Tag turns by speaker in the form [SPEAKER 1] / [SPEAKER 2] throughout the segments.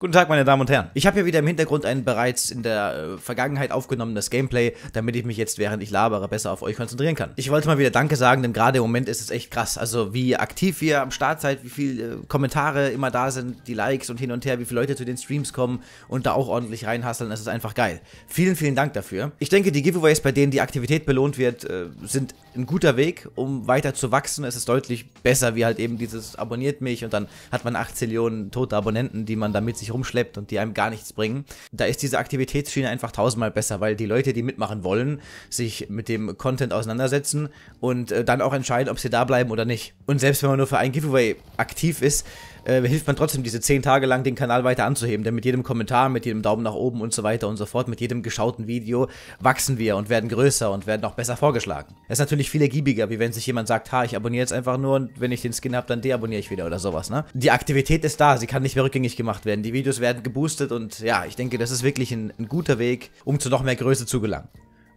[SPEAKER 1] Guten Tag, meine Damen und Herren. Ich habe hier wieder im Hintergrund ein bereits in der äh, Vergangenheit aufgenommenes Gameplay, damit ich mich jetzt, während ich labere, besser auf euch konzentrieren kann. Ich wollte mal wieder Danke sagen, denn gerade im Moment ist es echt krass. Also wie aktiv ihr am Start seid, wie viele äh, Kommentare immer da sind, die Likes und hin und her, wie viele Leute zu den Streams kommen und da auch ordentlich reinhasseln, das ist einfach geil. Vielen, vielen Dank dafür. Ich denke, die Giveaways, bei denen die Aktivität belohnt wird, äh, sind ein guter Weg, um weiter zu wachsen. Es ist deutlich besser, wie halt eben dieses abonniert mich und dann hat man 18 Millionen tote Abonnenten, die man damit sich sich rumschleppt und die einem gar nichts bringen. Da ist diese Aktivitätsschiene einfach tausendmal besser, weil die Leute, die mitmachen wollen, sich mit dem Content auseinandersetzen und äh, dann auch entscheiden, ob sie da bleiben oder nicht. Und selbst wenn man nur für ein Giveaway aktiv ist, äh, hilft man trotzdem, diese zehn Tage lang den Kanal weiter anzuheben. Denn mit jedem Kommentar, mit jedem Daumen nach oben und so weiter und so fort, mit jedem geschauten Video wachsen wir und werden größer und werden auch besser vorgeschlagen. Es ist natürlich viel ergiebiger, wie wenn sich jemand sagt, ha, ich abonniere jetzt einfach nur und wenn ich den Skin habe, dann deabonniere ich wieder oder sowas. Ne? Die Aktivität ist da, sie kann nicht mehr rückgängig gemacht werden. Die Videos werden geboostet und ja, ich denke, das ist wirklich ein, ein guter Weg, um zu noch mehr Größe zu gelangen.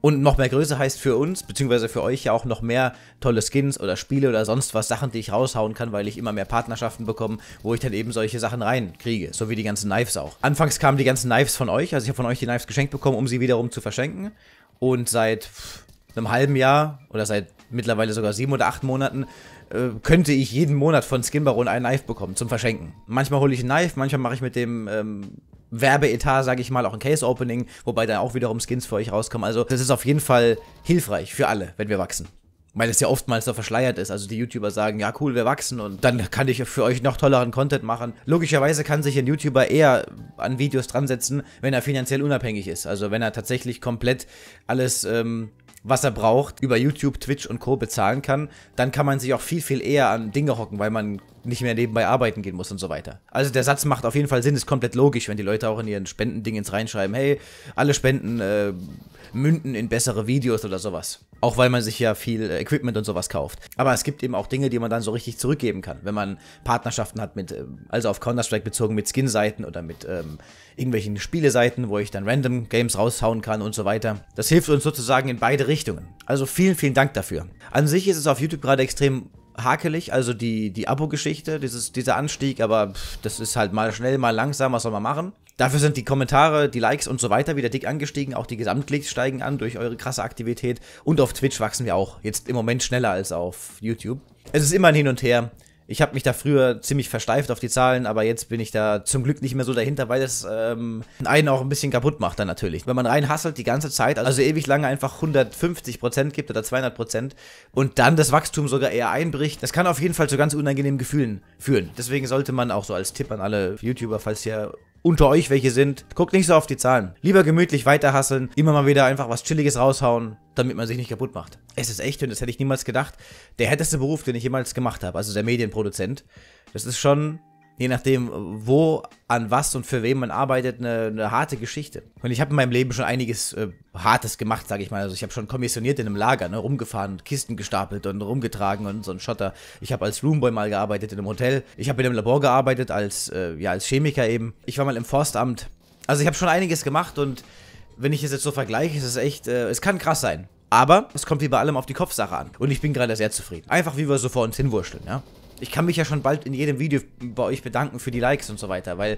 [SPEAKER 1] Und noch mehr Größe heißt für uns, beziehungsweise für euch ja auch noch mehr tolle Skins oder Spiele oder sonst was, Sachen, die ich raushauen kann, weil ich immer mehr Partnerschaften bekomme, wo ich dann eben solche Sachen reinkriege. So wie die ganzen Knives auch. Anfangs kamen die ganzen Knives von euch, also ich habe von euch die Knives geschenkt bekommen, um sie wiederum zu verschenken. Und seit einem halben Jahr oder seit mittlerweile sogar sieben oder acht Monaten äh, könnte ich jeden Monat von Skin Baron ein Knife bekommen zum Verschenken. Manchmal hole ich einen Knife, manchmal mache ich mit dem ähm, Werbeetat, sage ich mal, auch ein Case Opening, wobei da auch wiederum Skins für euch rauskommen. Also das ist auf jeden Fall hilfreich für alle, wenn wir wachsen weil es ja oftmals so verschleiert ist. Also die YouTuber sagen, ja cool, wir wachsen und dann kann ich für euch noch tolleren Content machen. Logischerweise kann sich ein YouTuber eher an Videos dran setzen, wenn er finanziell unabhängig ist. Also wenn er tatsächlich komplett alles, ähm, was er braucht, über YouTube, Twitch und Co. bezahlen kann, dann kann man sich auch viel, viel eher an Dinge hocken, weil man nicht mehr nebenbei arbeiten gehen muss und so weiter. Also der Satz macht auf jeden Fall Sinn, ist komplett logisch, wenn die Leute auch in ihren Spendendingens reinschreiben, hey, alle Spenden äh, münden in bessere Videos oder sowas. Auch weil man sich ja viel äh, Equipment und sowas kauft. Aber es gibt eben auch Dinge, die man dann so richtig zurückgeben kann. Wenn man Partnerschaften hat mit, äh, also auf Counter-Strike bezogen mit Skin-Seiten oder mit ähm, irgendwelchen Spieleseiten, wo ich dann random Games raushauen kann und so weiter. Das hilft uns sozusagen in beide Richtungen. Also vielen, vielen Dank dafür. An sich ist es auf YouTube gerade extrem hakelig, also die, die Abo-Geschichte, dieser Anstieg, aber pff, das ist halt mal schnell, mal langsam, was soll man machen? Dafür sind die Kommentare, die Likes und so weiter wieder dick angestiegen. Auch die Gesamtklicks steigen an durch eure krasse Aktivität. Und auf Twitch wachsen wir auch. Jetzt im Moment schneller als auf YouTube. Es ist immer ein Hin und Her. Ich habe mich da früher ziemlich versteift auf die Zahlen, aber jetzt bin ich da zum Glück nicht mehr so dahinter, weil das ähm, einen auch ein bisschen kaputt macht dann natürlich. Wenn man rein hasselt die ganze Zeit, also ewig lange einfach 150% gibt oder 200% und dann das Wachstum sogar eher einbricht, das kann auf jeden Fall zu ganz unangenehmen Gefühlen führen. Deswegen sollte man auch so als Tipp an alle YouTuber, falls ihr unter euch welche sind, guckt nicht so auf die Zahlen. Lieber gemütlich weiterhasseln, immer mal wieder einfach was Chilliges raushauen, damit man sich nicht kaputt macht. Es ist echt, und das hätte ich niemals gedacht, der härteste Beruf, den ich jemals gemacht habe, also der Medienproduzent. Das ist schon je nachdem, wo, an was und für wen man arbeitet, eine, eine harte Geschichte. Und ich habe in meinem Leben schon einiges äh, Hartes gemacht, sage ich mal. Also ich habe schon kommissioniert in einem Lager, ne, rumgefahren, Kisten gestapelt und rumgetragen und so ein Schotter. Ich habe als Roomboy mal gearbeitet in einem Hotel. Ich habe in einem Labor gearbeitet, als, äh, ja, als Chemiker eben. Ich war mal im Forstamt. Also ich habe schon einiges gemacht und wenn ich es jetzt so vergleiche, ist es echt, äh, es kann krass sein. Aber es kommt wie bei allem auf die Kopfsache an. Und ich bin gerade sehr zufrieden. Einfach wie wir so vor uns hinwurschteln, ja ich kann mich ja schon bald in jedem Video bei euch bedanken für die Likes und so weiter, weil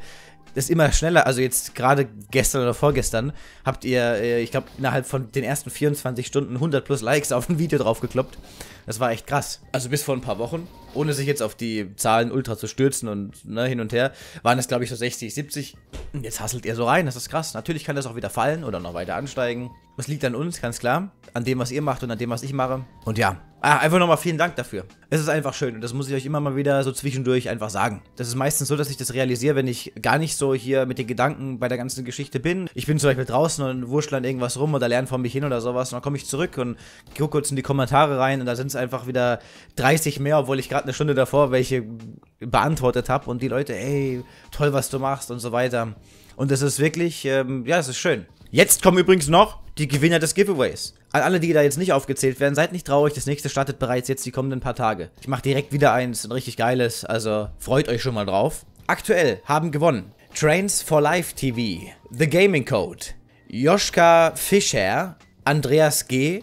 [SPEAKER 1] das immer schneller, also jetzt gerade gestern oder vorgestern habt ihr, äh, ich glaube, innerhalb von den ersten 24 Stunden 100 plus Likes auf ein Video draufgekloppt. Das war echt krass. Also bis vor ein paar Wochen, ohne sich jetzt auf die Zahlen ultra zu stürzen und ne, hin und her, waren es glaube ich so 60, 70. Jetzt hasselt ihr so rein, das ist krass. Natürlich kann das auch wieder fallen oder noch weiter ansteigen. Es liegt an uns, ganz klar. An dem, was ihr macht und an dem, was ich mache. Und ja, ah, einfach nochmal vielen Dank dafür. Es ist einfach schön und das muss ich euch immer mal wieder so zwischendurch einfach sagen. Das ist meistens so, dass ich das realisiere, wenn ich gar nicht so hier mit den Gedanken bei der ganzen Geschichte bin. Ich bin zum Beispiel draußen und wurschtel dann irgendwas rum oder lerne von mich hin oder sowas und dann komme ich zurück und gucke kurz in die Kommentare rein und da sind es einfach wieder 30 mehr, obwohl ich gerade eine Stunde davor welche beantwortet habe und die Leute, ey, toll, was du machst und so weiter. Und das ist wirklich, ähm, ja, es ist schön. Jetzt kommen übrigens noch die Gewinner des Giveaways. An alle, die da jetzt nicht aufgezählt werden, seid nicht traurig. Das nächste startet bereits jetzt die kommenden paar Tage. Ich mache direkt wieder eins, ein richtig geiles. Also freut euch schon mal drauf. Aktuell haben gewonnen Trains for Life TV, The Gaming Code, Joschka Fischer, Andreas G.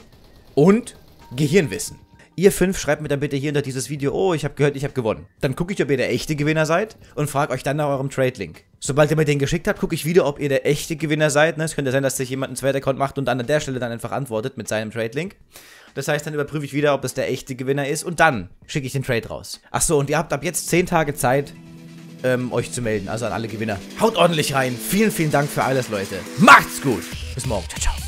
[SPEAKER 1] und Gehirnwissen. Ihr fünf schreibt mir dann bitte hier unter dieses Video, oh, ich habe gehört, ich habe gewonnen. Dann gucke ich, ob ihr der echte Gewinner seid und frage euch dann nach eurem Trade-Link. Sobald ihr mir den geschickt habt, gucke ich wieder, ob ihr der echte Gewinner seid. Ne? Es könnte sein, dass sich jemand einen Zweit-Account macht und dann an der Stelle dann einfach antwortet mit seinem Trade-Link. Das heißt, dann überprüfe ich wieder, ob das der echte Gewinner ist und dann schicke ich den Trade raus. Achso, und ihr habt ab jetzt zehn Tage Zeit, ähm, euch zu melden. Also an alle Gewinner. Haut ordentlich rein. Vielen, vielen Dank für alles, Leute. Macht's gut. Bis morgen. Ciao, ciao.